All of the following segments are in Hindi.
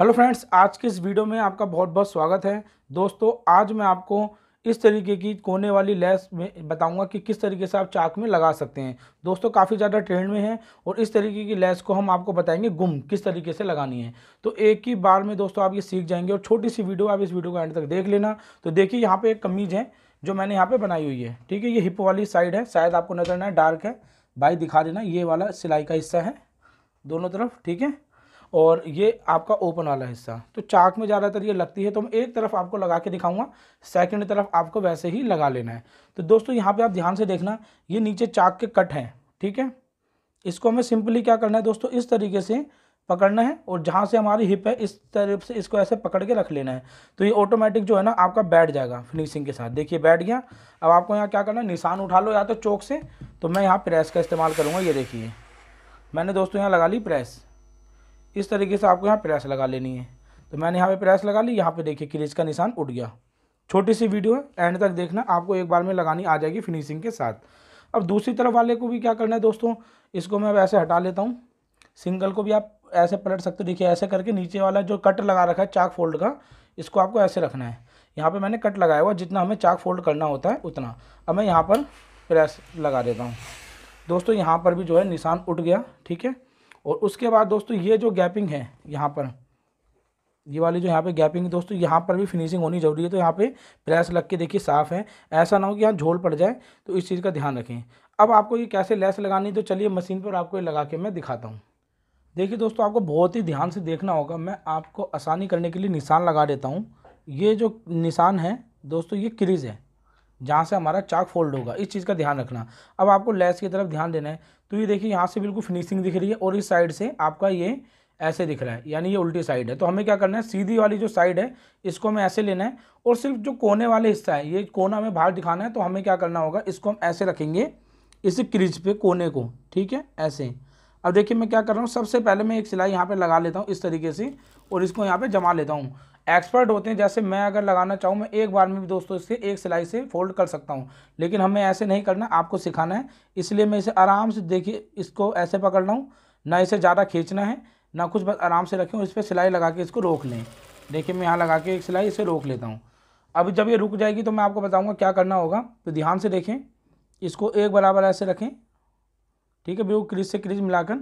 हेलो फ्रेंड्स आज के इस वीडियो में आपका बहुत बहुत स्वागत है दोस्तों आज मैं आपको इस तरीके की कोने वाली लेस में बताऊंगा कि किस तरीके से आप चाक में लगा सकते हैं दोस्तों काफ़ी ज़्यादा ट्रेंड में है और इस तरीके की लेस को हम आपको बताएंगे गुम किस तरीके से लगानी है तो एक ही बार में दोस्तों आप ये सीख जाएंगे और छोटी सी वीडियो आप इस वीडियो को एंड तक देख लेना तो देखिए यहाँ पर एक कमीज़ है जो मैंने यहाँ पर बनाई हुई है ठीक है ये हिप वाली साइड है शायद आपको नजर ना डार्क है भाई दिखा देना ये वाला सिलाई का हिस्सा है दोनों तरफ ठीक है और ये आपका ओपन वाला हिस्सा तो चाक में ज़्यादातर ये लगती है तो मैं एक तरफ आपको लगा के दिखाऊंगा सेकंड तरफ आपको वैसे ही लगा लेना है तो दोस्तों यहाँ पे आप ध्यान से देखना ये नीचे चाक के कट हैं ठीक है इसको हमें सिंपली क्या करना है दोस्तों इस तरीके से पकड़ना है और जहाँ से हमारी हिप है इस तरफ से इसको ऐसे पकड़ के रख लेना है तो ये ऑटोमेटिक जो है ना आपका बैठ जाएगा फिनिशिंग के साथ देखिए बैठ गया अब आपको यहाँ क्या करना है निशान उठा लो या तो चौक से तो मैं यहाँ प्रेस का इस्तेमाल करूँगा ये देखिए मैंने दोस्तों यहाँ लगा ली प्रेस इस तरीके से आपको यहाँ प्रेस लगा लेनी है तो मैंने यहाँ पे प्रेस लगा ली यहाँ पे देखिए क्रीज का निशान उठ गया छोटी सी वीडियो है एंड तक देखना आपको एक बार में लगानी आ जाएगी फिनिशिंग के साथ अब दूसरी तरफ वाले को भी क्या करना है दोस्तों इसको मैं वैसे हटा लेता हूँ सिंगल को भी आप ऐसे पलट सकते हो देखिए ऐसे करके नीचे वाला जो कट लगा रखा है चाक फोल्ड का इसको आपको ऐसे रखना है यहाँ पर मैंने कट लगाया हुआ जितना हमें चाक फोल्ड करना होता है उतना अब मैं यहाँ पर प्रेस लगा देता हूँ दोस्तों यहाँ पर भी जो है निशान उठ गया ठीक है और उसके बाद दोस्तों ये जो गैपिंग है यहाँ पर ये वाली जो यहाँ पे गैपिंग है दोस्तों यहाँ पर भी फिनिशिंग होनी जरूरी है तो यहाँ पे प्रेस लग के देखिए साफ़ है ऐसा ना हो कि यहाँ झोल पड़ जाए तो इस चीज़ का ध्यान रखें अब आपको ये कैसे लेस लगानी तो चलिए मशीन पर आपको ये लगा के मैं दिखाता हूँ देखिए दोस्तों आपको बहुत ही ध्यान से देखना होगा मैं आपको आसानी करने के लिए निशान लगा देता हूँ ये जो निशान है दोस्तों ये क्रीज़ है जहाँ से हमारा चाक फोल्ड होगा इस चीज़ का ध्यान रखना अब आपको लेस की तरफ ध्यान देना है तो ये देखिए यहाँ से बिल्कुल फिनिशिंग दिख रही है और इस साइड से आपका ये ऐसे दिख रहा है यानी ये उल्टी साइड है तो हमें क्या करना है सीधी वाली जो साइड है इसको हमें ऐसे लेना है और सिर्फ जो कोने वाले हिस्सा है ये कोना हमें बाहर दिखाना है तो हमें क्या करना होगा इसको हम ऐसे रखेंगे इसी क्रिज पे कोने को ठीक है ऐसे अब देखिए मैं क्या कर रहा हूँ सबसे पहले मैं एक सिलाई यहाँ पर लगा लेता हूँ इस तरीके से और इसको यहाँ पर जमा लेता हूँ एक्सपर्ट होते हैं जैसे मैं अगर लगाना चाहूँ मैं एक बार में भी दोस्तों इससे एक सिलाई से फोल्ड कर सकता हूँ लेकिन हमें ऐसे नहीं करना आपको सिखाना है इसलिए मैं इसे आराम से देखिए इसको ऐसे पकड़ रहा हूँ ना इसे ज़्यादा खींचना है ना कुछ बस आराम से रखें इस पर सिलाई लगा के इसको रोक लें देखिए मैं यहाँ लगा के एक सिलाई इसे रोक लेता हूँ अभी जब ये रुक जाएगी तो मैं आपको बताऊँगा क्या करना होगा तो ध्यान से देखें इसको एक बराबर ऐसे रखें ठीक है बिल्कुल क्रीज से क्रीज मिलाकर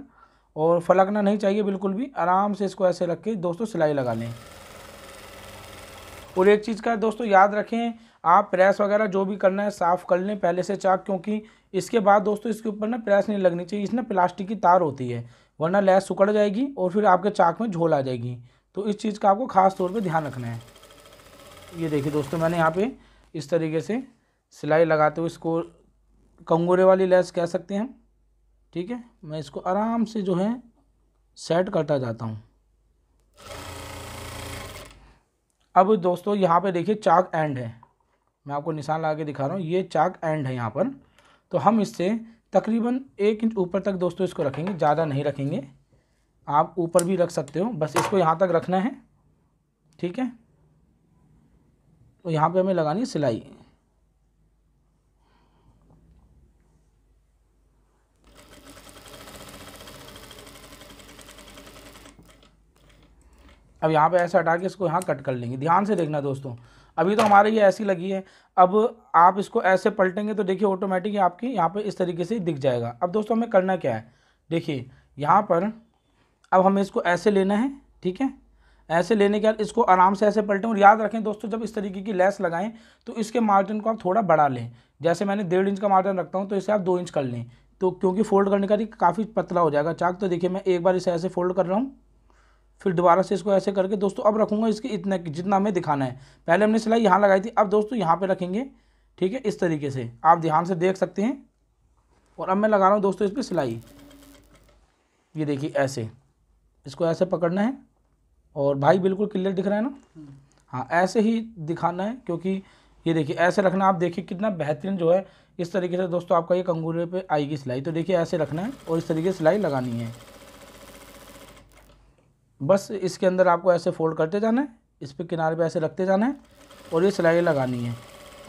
और फलकना नहीं चाहिए बिल्कुल भी आराम से इसको ऐसे रख के दोस्तों सिलाई लगा लें और एक चीज़ का दोस्तों याद रखें आप प्रेस वगैरह जो भी करना है साफ़ कर लें पहले से चाक क्योंकि इसके बाद दोस्तों इसके ऊपर ना प्रेस नहीं लगनी चाहिए इसमें प्लास्टिक की तार होती है वरना लैस सुकड़ जाएगी और फिर आपके चाक में झोल आ जाएगी तो इस चीज़ का आपको खास तौर पे ध्यान रखना है ये देखिए दोस्तों मैंने यहाँ पे इस तरीके से सिलाई लगाते हुए इसको कंगोरे वाली लैस कह सकते हैं ठीक है मैं इसको आराम से जो है सेट करता जाता हूँ अब दोस्तों यहाँ पे देखिए चाक एंड है मैं आपको निशान लगा के दिखा रहा हूँ ये चाक एंड है यहाँ पर तो हम इससे तकरीबन एक इंच ऊपर तक दोस्तों इसको रखेंगे ज़्यादा नहीं रखेंगे आप ऊपर भी रख सकते हो बस इसको यहाँ तक रखना है ठीक है तो यहाँ पे हमें लगानी सिलाई अब यहाँ पे ऐसे हटा के इसको यहाँ कट कर लेंगे ध्यान से देखना दोस्तों अभी तो हमारे ये ऐसी लगी है अब आप इसको ऐसे पलटेंगे तो देखिए ऑटोमेटिक आपकी यहाँ पर इस तरीके से दिख जाएगा अब दोस्तों हमें करना क्या है देखिए यहाँ पर अब हमें इसको ऐसे लेना है ठीक है ऐसे लेने के बाद इसको आराम से ऐसे पलटें और याद रखें दोस्तों जब इस तरीके की लेस लगाएं तो इसके मार्जिन को आप थोड़ा बढ़ा लें जैसे मैंने डेढ़ इंच का मार्जिन रखता हूँ तो इसे आप दो इंच कर लें तो क्योंकि फोल्ड करने का काफ़ी पतला हो जाएगा चाक तो देखिए मैं एक बार इसे ऐसे फोल्ड कर रहा हूँ फिर दोबारा से इसको ऐसे करके दोस्तों अब रखूँगा इसके इतना जितना हमें दिखाना है पहले हमने सिलाई यहाँ लगाई थी अब दोस्तों यहाँ पर रखेंगे ठीक है इस तरीके से आप ध्यान से देख सकते हैं और अब मैं लगा रहा हूँ दोस्तों इस पर सिलाई ये देखिए ऐसे इसको ऐसे पकड़ना है और भाई बिल्कुल क्लियर दिख रहा है ना हाँ ऐसे ही दिखाना है क्योंकि ये देखिए ऐसे रखना आप देखिए कितना बेहतरीन जो है इस तरीके से दोस्तों आपका ये कंगूरे पे आएगी सिलाई तो देखिए ऐसे रखना है और इस तरीके से सिलाई लगानी है बस इसके अंदर आपको ऐसे फोल्ड करते जाना है इस पर किनारे पे ऐसे रखते जाना है और ये सिलाई लगानी है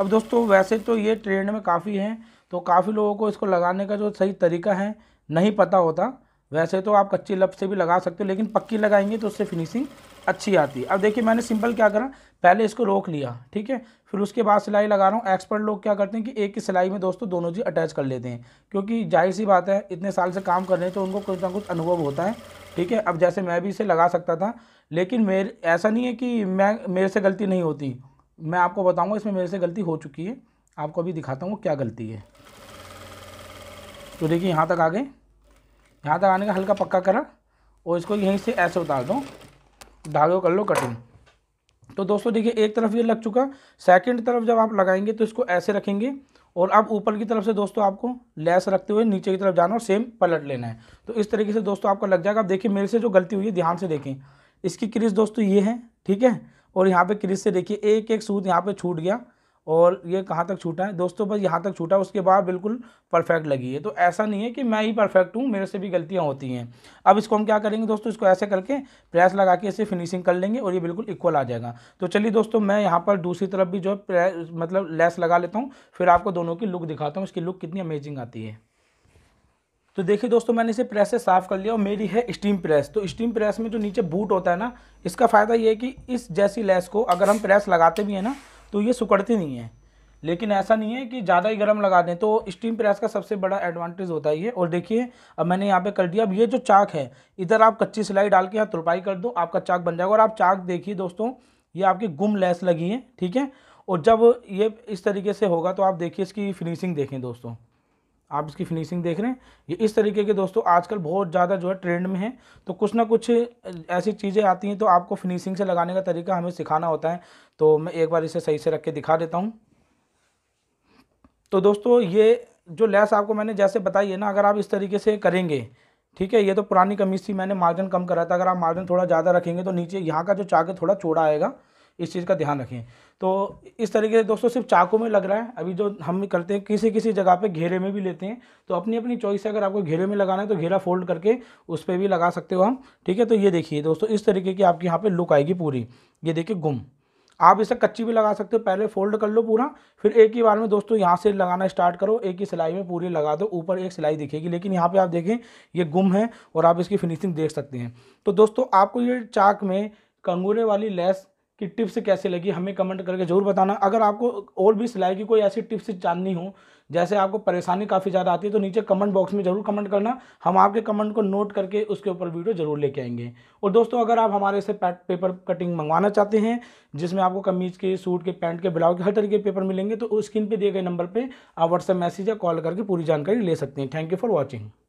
अब दोस्तों वैसे तो ये ट्रेंड में काफ़ी है तो काफ़ी लोगों को इसको लगाने का जो सही तरीका है नहीं पता होता वैसे तो आप कच्ची लफ से भी लगा सकते हो लेकिन पक्की लगाएंगे तो उससे फिनिशिंग अच्छी आती है अब देखिए मैंने सिंपल क्या करा पहले इसको रोक लिया ठीक है फिर उसके बाद सिलाई लगा रहा हूँ एक्सपर्ट लोग क्या करते हैं कि एक ही सिलाई में दोस्तों दोनों जी अटैच कर लेते हैं क्योंकि जाहिर सी बात है इतने साल से काम कर रहे हैं तो उनको कुछ ना कुछ अनुभव होता है ठीक है अब जैसे मैं भी इसे लगा सकता था लेकिन मेरे ऐसा नहीं है कि मैं मेरे से गलती नहीं होती मैं आपको बताऊंगा इसमें मेरे से गलती हो चुकी है आपको अभी दिखाता हूँ क्या गलती है तो देखिए यहाँ तक आ गए यहाँ तक आने का हल्का पक्का करा और इसको यहीं से ऐसे उतार दो धागे कर लो कटिंग तो दोस्तों देखिए एक तरफ ये लग चुका सेकंड तरफ जब आप लगाएंगे तो इसको ऐसे रखेंगे और अब ऊपर की तरफ से दोस्तों आपको लेस रखते हुए नीचे की तरफ जाना और सेम पलट लेना है तो इस तरीके से दोस्तों आपका लग जाएगा आप देखिए मेरे से जो गलती हुई है ध्यान से देखें इसकी क्रिस दोस्तों ये है ठीक है और यहाँ पे क्रिस से देखिए एक एक सूद यहाँ पे छूट गया और ये कहाँ तक छूटा है दोस्तों बस यहाँ तक छूटा है उसके बाद बिल्कुल परफेक्ट लगी है तो ऐसा नहीं है कि मैं ही परफेक्ट हूँ मेरे से भी गलतियाँ होती हैं अब इसको हम क्या करेंगे दोस्तों इसको ऐसे करके प्रेस लगा के इसे फिनिशिंग कर लेंगे और ये बिल्कुल इक्वल आ जाएगा तो चलिए दोस्तों मैं यहाँ पर दूसरी तरफ भी जो है मतलब लेस लगा लेता हूँ फिर आपको दोनों की लुक दिखाता हूँ इसकी लुक कितनी अमेजिंग आती है तो देखिए दोस्तों मैंने इसे प्रेस से साफ़ कर लिया और मेरी है स्टीम प्रेस तो स्टीम प्रेस में जो नीचे बूट होता है ना इसका फ़ायदा ये है कि इस जैसी लेस को अगर हम प्रेस लगाते भी हैं ना तो ये सुकड़ती नहीं है लेकिन ऐसा नहीं है कि ज़्यादा ही गर्म लगा दें तो स्टीम प्रेस का सबसे बड़ा एडवांटेज होता ही है और देखिए अब मैंने यहाँ पे कर दिया अब ये जो चाक है इधर आप कच्ची सिलाई डाल के यहाँ तुरपाई कर दो आपका चाक बन जाएगा और आप चाक देखिए दोस्तों ये आपकी गुम लेस लगी है ठीक है और जब ये इस तरीके से होगा तो आप देखिए इसकी फिनिशिंग देखें दोस्तों आप इसकी फिनिशिंग देख रहे हैं ये इस तरीके के दोस्तों आजकल बहुत ज़्यादा जो है ट्रेंड में है तो कुछ ना कुछ ऐसी चीज़ें आती हैं तो आपको फिनिशिंग से लगाने का तरीका हमें सिखाना होता है तो मैं एक बार इसे सही से रख के दिखा देता हूँ तो दोस्तों ये जो लेस आपको मैंने जैसे बताई है ना अगर आप इस तरीके से करेंगे ठीक है ये तो पुरानी कमीज थी मैंने मार्जिन कम करा था अगर आप मार्जिन थोड़ा ज़्यादा रखेंगे तो नीचे यहाँ का जो चाक है थोड़ा चौड़ा आएगा इस चीज़ का ध्यान रखें तो इस तरीके से दोस्तों सिर्फ चाकू में लग रहा है अभी जो हम करते हैं किसी किसी जगह पे घेरे में भी लेते हैं तो अपनी अपनी चॉइस है अगर आपको घेरे में लगाना है तो घेरा फोल्ड करके उस पर भी लगा सकते हो हम ठीक है तो ये देखिए दोस्तों इस तरीके की आपकी यहाँ पर लुक आएगी पूरी ये देखिए गुम आप इसे कच्ची भी लगा सकते हो पहले फोल्ड कर लो पूरा फिर एक ही बार में दोस्तों यहाँ से लगाना स्टार्ट करो एक ही सिलाई में पूरी लगा दो ऊपर एक सिलाई दिखेगी लेकिन यहाँ पे आप देखें ये गुम है और आप इसकी फिनिशिंग देख सकते हैं तो दोस्तों आपको ये चाक में कंगूरे वाली लेस कि टिप्स कैसे लगी हमें कमेंट करके ज़रूर बताना अगर आपको और भी सिलाई की कोई ऐसी टिप्स जाननी हो जैसे आपको परेशानी काफ़ी ज़्यादा आती है तो नीचे कमेंट बॉक्स में ज़रूर कमेंट करना हम आपके कमेंट को नोट करके उसके ऊपर वीडियो ज़रूर लेके आएंगे और दोस्तों अगर आप हमारे से पैट पेपर कटिंग मंगवाना चाहते हैं जिसमें आपको कमीज़ के सूट के पैंट के ब्लाउज के हर तरीके के पेपर मिलेंगे तो स्क्रीन पर दिए गए नंबर पर आप व्हाट्सएप मैसेज या कॉल करके पूरी जानकारी ले सकते हैं थैंक यू फॉर वॉचिंग